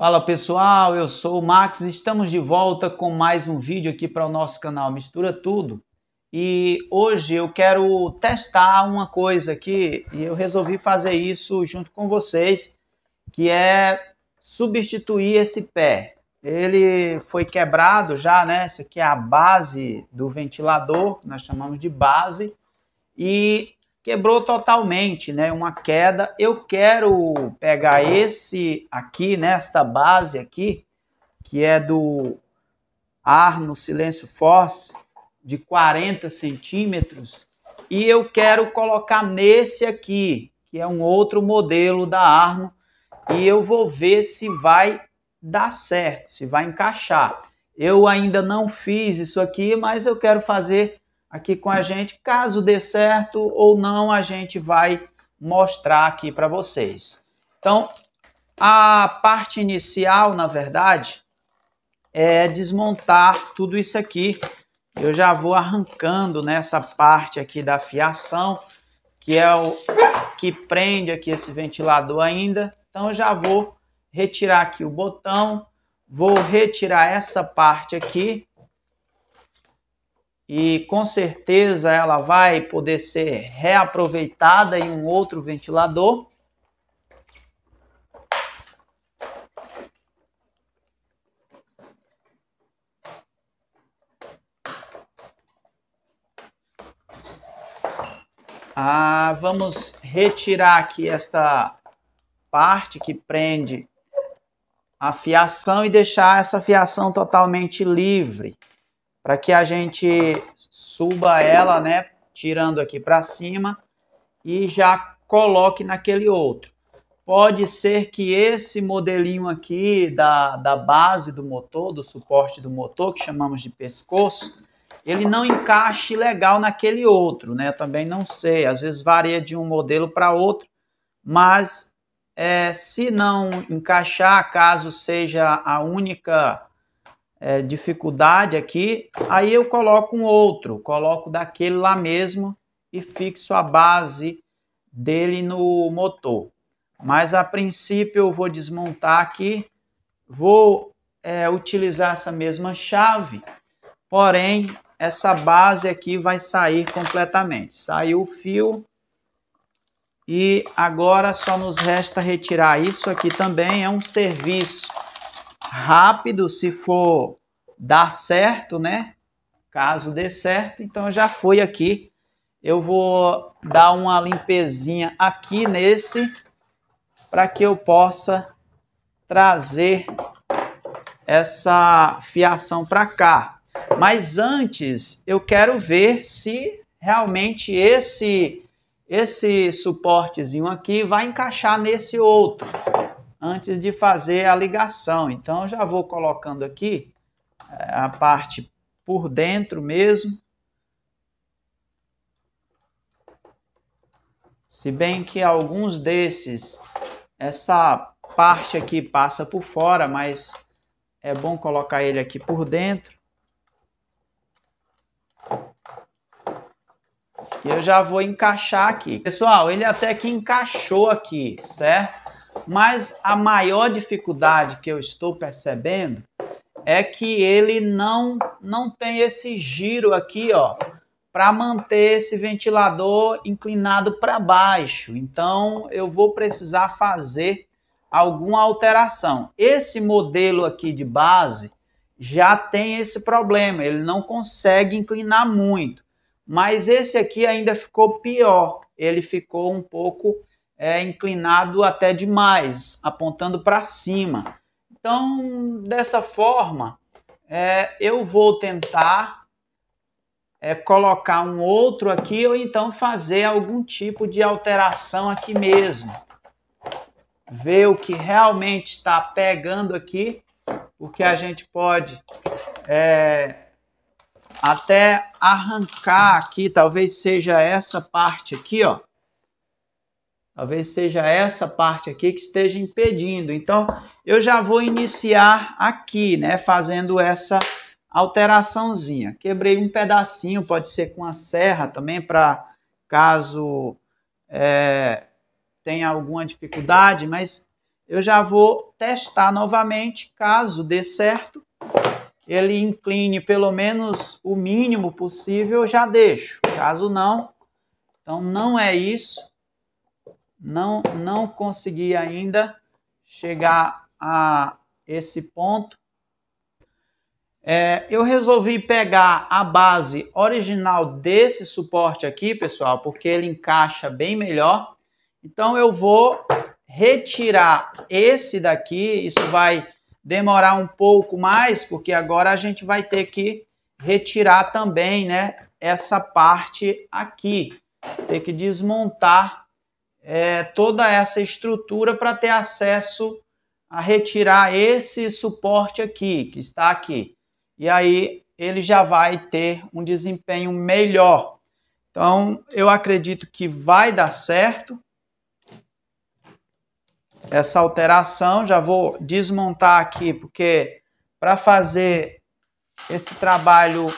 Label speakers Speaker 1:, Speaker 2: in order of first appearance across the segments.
Speaker 1: Fala pessoal, eu sou o Max, estamos de volta com mais um vídeo aqui para o nosso canal Mistura Tudo. E hoje eu quero testar uma coisa aqui e eu resolvi fazer isso junto com vocês, que é substituir esse pé. Ele foi quebrado já, né? Essa aqui é a base do ventilador, nós chamamos de base. E quebrou totalmente, né? Uma queda. Eu quero pegar esse aqui, nesta né? base aqui, que é do ar no silêncio force de 40 centímetros, e eu quero colocar nesse aqui, que é um outro modelo da Arno, e eu vou ver se vai dar certo, se vai encaixar. Eu ainda não fiz isso aqui, mas eu quero fazer aqui com a gente. Caso dê certo ou não, a gente vai mostrar aqui para vocês. Então, a parte inicial, na verdade, é desmontar tudo isso aqui. Eu já vou arrancando nessa parte aqui da fiação, que é o que prende aqui esse ventilador ainda. Então, eu já vou retirar aqui o botão, vou retirar essa parte aqui, e com certeza ela vai poder ser reaproveitada em um outro ventilador. Ah, vamos retirar aqui esta parte que prende a fiação e deixar essa fiação totalmente livre para que a gente suba ela, né, tirando aqui para cima e já coloque naquele outro. Pode ser que esse modelinho aqui da, da base do motor, do suporte do motor, que chamamos de pescoço, ele não encaixe legal naquele outro, né? Também não sei, às vezes varia de um modelo para outro, mas é, se não encaixar, caso seja a única é, dificuldade aqui, aí eu coloco um outro, coloco daquele lá mesmo e fixo a base dele no motor. Mas a princípio eu vou desmontar aqui, vou é, utilizar essa mesma chave, porém essa base aqui vai sair completamente. Saiu o fio e agora só nos resta retirar isso aqui também, é um serviço rápido, se for dar certo, né? Caso dê certo, então já foi aqui. Eu vou dar uma limpezinha aqui nesse para que eu possa trazer essa fiação para cá. Mas antes, eu quero ver se realmente esse esse suportezinho aqui vai encaixar nesse outro antes de fazer a ligação. Então, já vou colocando aqui eh, a parte por dentro mesmo. Se bem que alguns desses, essa parte aqui passa por fora, mas é bom colocar ele aqui por dentro. E eu já vou encaixar aqui. Pessoal, ele até que encaixou aqui, certo? Mas a maior dificuldade que eu estou percebendo é que ele não não tem esse giro aqui, ó, para manter esse ventilador inclinado para baixo. Então eu vou precisar fazer alguma alteração. Esse modelo aqui de base já tem esse problema, ele não consegue inclinar muito. Mas esse aqui ainda ficou pior, ele ficou um pouco é, inclinado até demais, apontando para cima. Então, dessa forma, é, eu vou tentar é, colocar um outro aqui ou então fazer algum tipo de alteração aqui mesmo. Ver o que realmente está pegando aqui, porque a gente pode é, até arrancar aqui, talvez seja essa parte aqui, ó. Talvez seja essa parte aqui que esteja impedindo. Então, eu já vou iniciar aqui, né, fazendo essa alteraçãozinha. Quebrei um pedacinho, pode ser com a serra também, para caso é, tenha alguma dificuldade, mas eu já vou testar novamente, caso dê certo, ele incline pelo menos o mínimo possível, eu já deixo. Caso não, então não é isso não, não consegui ainda chegar a esse ponto. É, eu resolvi pegar a base original desse suporte aqui, pessoal, porque ele encaixa bem melhor. Então eu vou retirar esse daqui, isso vai demorar um pouco mais, porque agora a gente vai ter que retirar também, né, essa parte aqui. Ter que desmontar é, toda essa estrutura para ter acesso a retirar esse suporte aqui, que está aqui. E aí ele já vai ter um desempenho melhor. Então, eu acredito que vai dar certo essa alteração. Já vou desmontar aqui, porque para fazer esse trabalho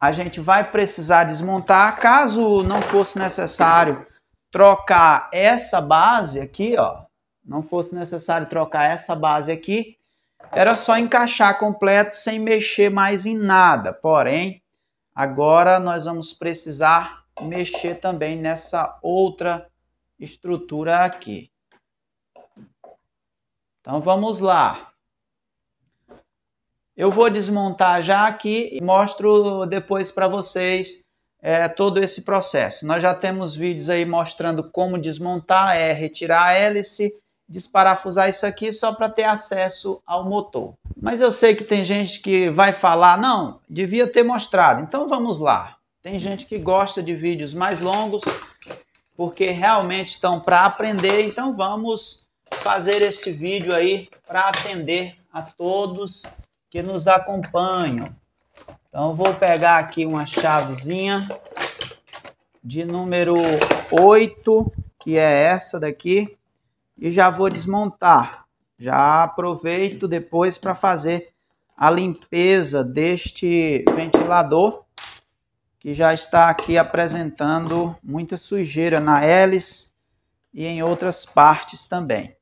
Speaker 1: a gente vai precisar desmontar. Caso não fosse necessário trocar essa base aqui, ó, não fosse necessário trocar essa base aqui, era só encaixar completo sem mexer mais em nada. Porém, agora nós vamos precisar mexer também nessa outra estrutura aqui. Então vamos lá. Eu vou desmontar já aqui e mostro depois para vocês é, todo esse processo. Nós já temos vídeos aí mostrando como desmontar, é, retirar a hélice, desparafusar isso aqui só para ter acesso ao motor. Mas eu sei que tem gente que vai falar, não, devia ter mostrado. Então vamos lá. Tem gente que gosta de vídeos mais longos, porque realmente estão para aprender. Então vamos fazer este vídeo aí para atender a todos que nos acompanham. Então, vou pegar aqui uma chavezinha de número 8, que é essa daqui, e já vou desmontar. Já aproveito depois para fazer a limpeza deste ventilador, que já está aqui apresentando muita sujeira na hélice e em outras partes também.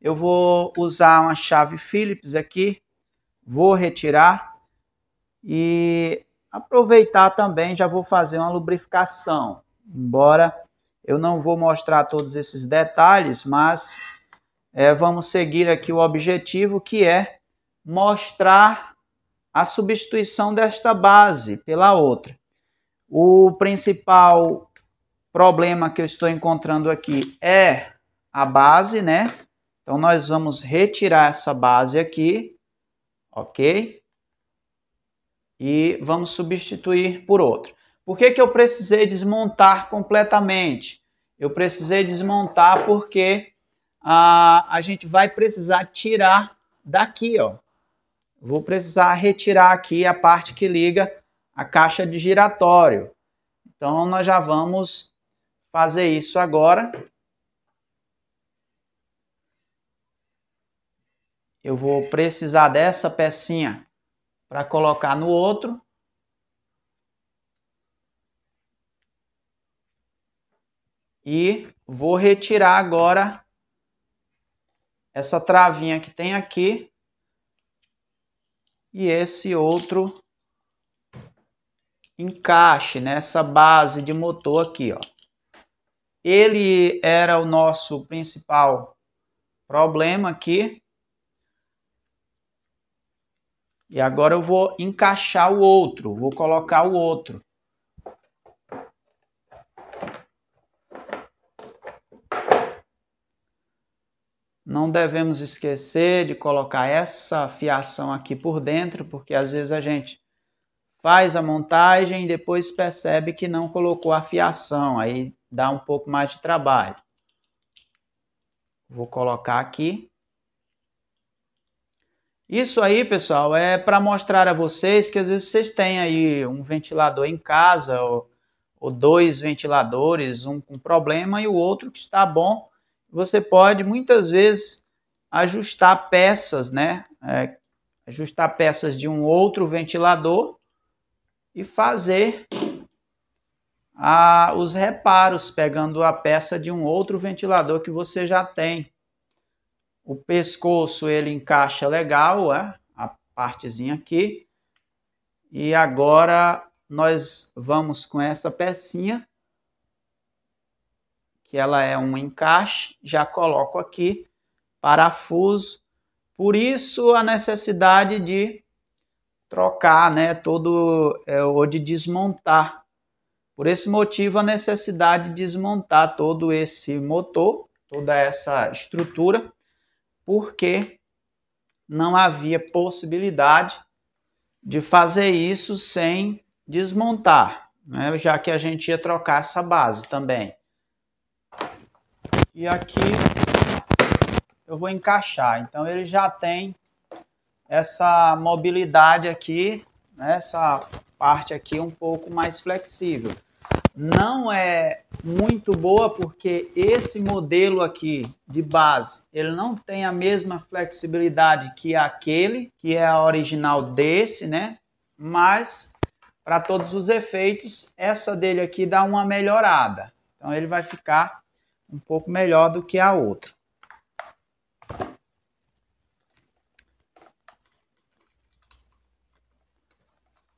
Speaker 1: Eu vou usar uma chave Phillips aqui, vou retirar e aproveitar também já vou fazer uma lubrificação, embora eu não vou mostrar todos esses detalhes, mas é, vamos seguir aqui o objetivo que é mostrar a substituição desta base pela outra. O principal problema que eu estou encontrando aqui é a base, né? Então nós vamos retirar essa base aqui, ok? E vamos substituir por outro. Por que, que eu precisei desmontar completamente? Eu precisei desmontar porque a, ah, a gente vai precisar tirar daqui, ó. Vou precisar retirar aqui a parte que liga a caixa de giratório. Então, nós já vamos fazer isso agora. Eu vou precisar dessa pecinha para colocar no outro. E vou retirar agora essa travinha que tem aqui e esse outro encaixe nessa base de motor aqui, ó. Ele era o nosso principal problema aqui. E agora eu vou encaixar o outro, vou colocar o outro. Não devemos esquecer de colocar essa fiação aqui por dentro, porque às vezes a gente faz a montagem e depois percebe que não colocou a fiação, aí dá um pouco mais de trabalho. Vou colocar aqui. Isso aí, pessoal, é para mostrar a vocês que às vezes vocês têm aí um ventilador em casa ou, ou dois ventiladores, um com problema e o outro que está bom. Você pode muitas vezes ajustar peças, né? É, ajustar peças de um outro ventilador e fazer a, ah, os reparos pegando a peça de um outro ventilador que você já tem. O pescoço ele encaixa legal, é? a partezinha aqui. E agora nós vamos com essa pecinha, que ela é um encaixe, já coloco aqui, parafuso. Por isso a necessidade de trocar, né, todo, é, ou de desmontar por esse motivo, a necessidade de desmontar todo esse motor, toda essa estrutura, porque não havia possibilidade de fazer isso sem desmontar, né? já que a gente ia trocar essa base também. E aqui eu vou encaixar. Então ele já tem essa mobilidade aqui, né? essa parte aqui um pouco mais flexível não é muito boa porque esse modelo aqui de base, ele não tem a mesma flexibilidade que aquele, que é a original desse, né? Mas para todos os efeitos, essa dele aqui dá uma melhorada. Então ele vai ficar um pouco melhor do que a outra.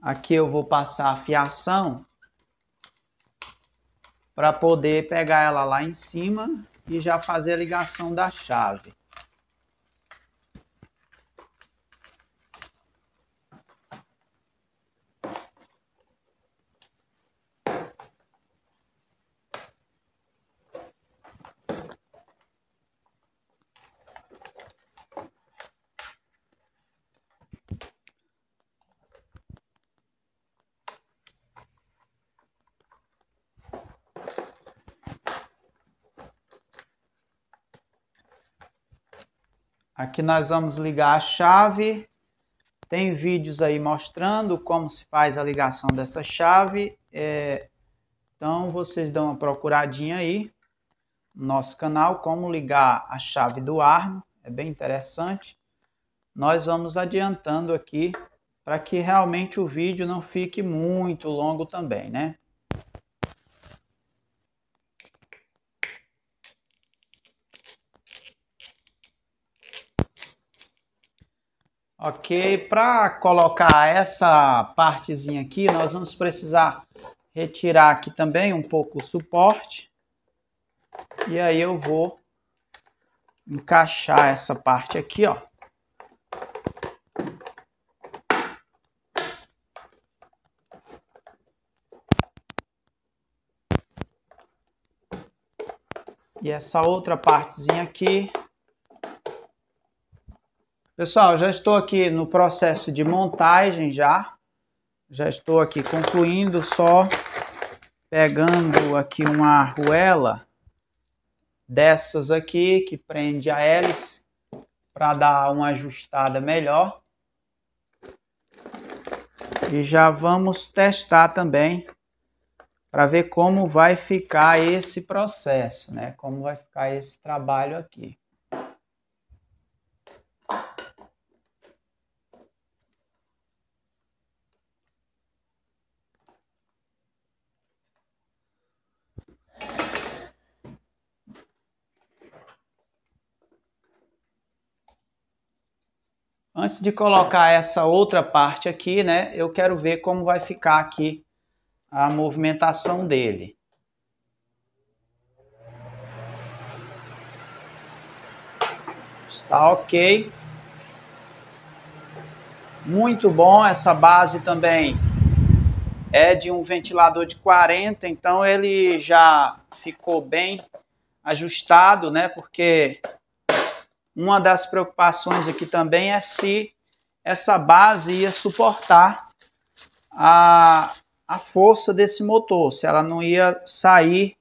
Speaker 1: Aqui eu vou passar a fiação para poder pegar ela lá em cima e já fazer a ligação da chave. Aqui nós vamos ligar a chave. Tem vídeos aí mostrando como se faz a ligação dessa chave. É, então vocês dão uma procuradinha aí no nosso canal, como ligar a chave do ar. É bem interessante. Nós vamos adiantando aqui para que realmente o vídeo não fique muito longo também, né? Ok, para colocar essa partezinha aqui, nós vamos precisar retirar aqui também um pouco o suporte. E aí eu vou encaixar essa parte aqui, ó. E essa outra partezinha aqui Pessoal, já estou aqui no processo de montagem já. Já estou aqui concluindo só pegando aqui uma arruela dessas aqui que prende a hélice para dar uma ajustada melhor. E já vamos testar também para ver como vai ficar esse processo, né? Como vai ficar esse trabalho aqui. Antes de colocar essa outra parte aqui, né, eu quero ver como vai ficar aqui a movimentação dele. Está ok. Muito bom, essa base também é de um ventilador de 40, então ele já ficou bem ajustado, né? Porque uma das preocupações aqui também é se essa base ia suportar a, a força desse motor, se ela não ia sair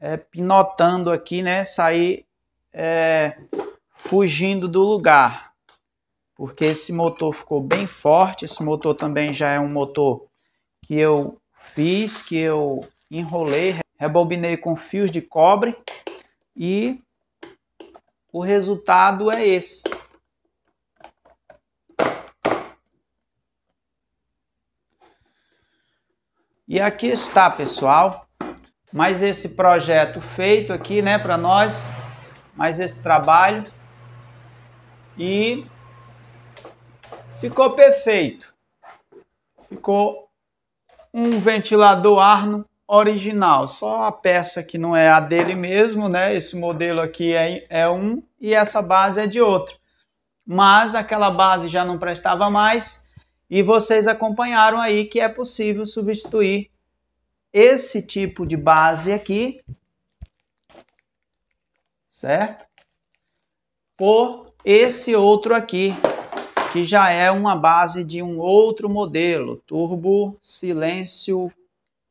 Speaker 1: é, pinotando aqui, né? Sair é, fugindo do lugar, porque esse motor ficou bem forte. Esse motor também já é um motor que eu fiz, que eu enrolei, rebobinei com fios de cobre e o resultado é esse. E aqui está, pessoal. Mais esse projeto feito aqui, né, para nós. Mais esse trabalho. E ficou perfeito. Ficou um ventilador Arno original, só a peça que não é a dele mesmo, né? Esse modelo aqui é, é um e essa base é de outro. Mas aquela base já não prestava mais e vocês acompanharam aí que é possível substituir esse tipo de base aqui, certo? Por esse outro aqui, que já é uma base de um outro modelo, Turbo Silêncio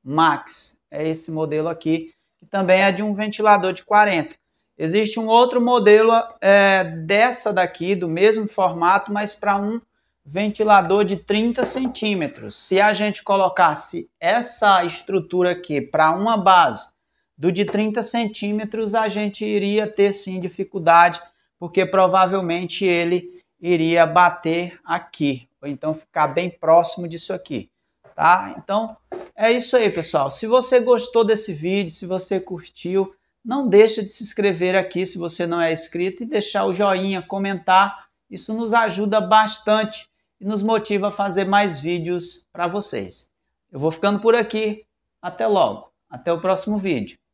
Speaker 1: Max. É esse modelo aqui, que também é de um ventilador de 40. Existe um outro modelo é, dessa daqui, do mesmo formato, mas para um ventilador de 30 centímetros. Se a gente colocasse essa estrutura aqui para uma base do de 30 centímetros, a gente iria ter sim dificuldade, porque provavelmente ele iria bater aqui, ou então ficar bem próximo disso aqui, tá? Então, é isso aí, pessoal. Se você gostou desse vídeo, se você curtiu, não deixa de se inscrever aqui se você não é inscrito e deixar o joinha, comentar. Isso nos ajuda bastante e nos motiva a fazer mais vídeos para vocês. Eu vou ficando por aqui. Até logo. Até o próximo vídeo.